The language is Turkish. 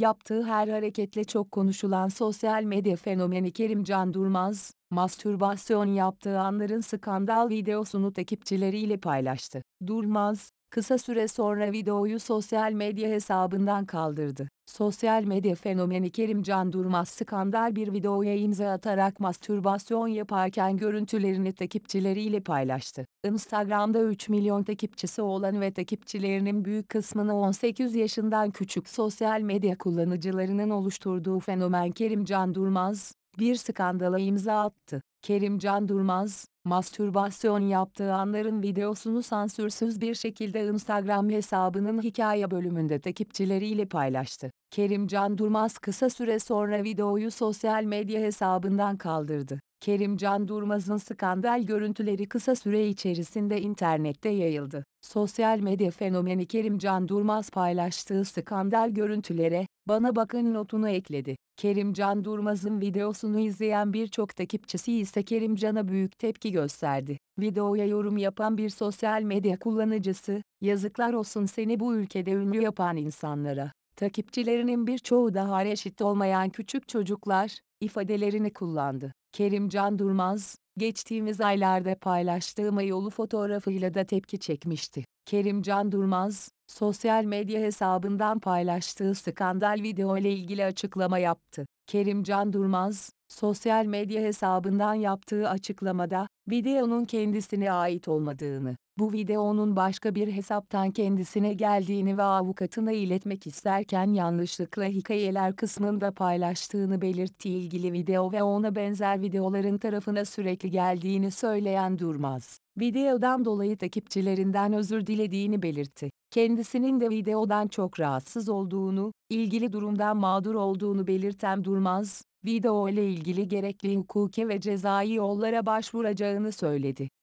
Yaptığı her hareketle çok konuşulan sosyal medya fenomeni Kerimcan Durmaz, mastürbasyon yaptığı anların skandal videosunu takipçileriyle paylaştı. Durmaz, kısa süre sonra videoyu sosyal medya hesabından kaldırdı. Sosyal medya fenomeni Kerimcan Durmaz skandal bir videoya imza atarak mastürbasyon yaparken görüntülerini takipçileriyle paylaştı. Instagram'da 3 milyon takipçisi olan ve takipçilerinin büyük kısmını 18 yaşından küçük sosyal medya kullanıcılarının oluşturduğu fenomen Kerimcan Durmaz, bir skandala imza attı. Kerimcan Durmaz, mastürbasyon yaptığı anların videosunu sansürsüz bir şekilde Instagram hesabının hikaye bölümünde takipçileriyle paylaştı. Kerimcan Durmaz kısa süre sonra videoyu sosyal medya hesabından kaldırdı. Kerimcan Durmaz'ın skandal görüntüleri kısa süre içerisinde internette yayıldı. Sosyal medya fenomeni Kerimcan Durmaz paylaştığı skandal görüntülere, bana bakın notunu ekledi. Kerimcan Durmaz'ın videosunu izleyen birçok takipçisi ise Kerimcan'a büyük tepki gösterdi. Videoya yorum yapan bir sosyal medya kullanıcısı, yazıklar olsun seni bu ülkede ünlü yapan insanlara. Takipçilerinin birçoğu da reşit olmayan küçük çocuklar, ifadelerini kullandı. Kerimcan Durmaz, geçtiğimiz aylarda paylaştığı mayolu fotoğrafıyla da tepki çekmişti. Kerimcan Durmaz, sosyal medya hesabından paylaştığı skandal video ile ilgili açıklama yaptı. Kerimcan Durmaz, sosyal medya hesabından yaptığı açıklamada, videonun kendisine ait olmadığını, bu videonun başka bir hesaptan kendisine geldiğini ve avukatına iletmek isterken yanlışlıkla hikayeler kısmında paylaştığını belirttiği ilgili video ve ona benzer videoların tarafına sürekli geldiğini söyleyen Durmaz, videodan dolayı takipçilerinden özür dilediğini belirtti. Kendisinin de videodan çok rahatsız olduğunu, ilgili durumdan mağdur olduğunu belirten Durmaz, video ile ilgili gerekli hukuki ve cezai yollara başvuracağını söyledi.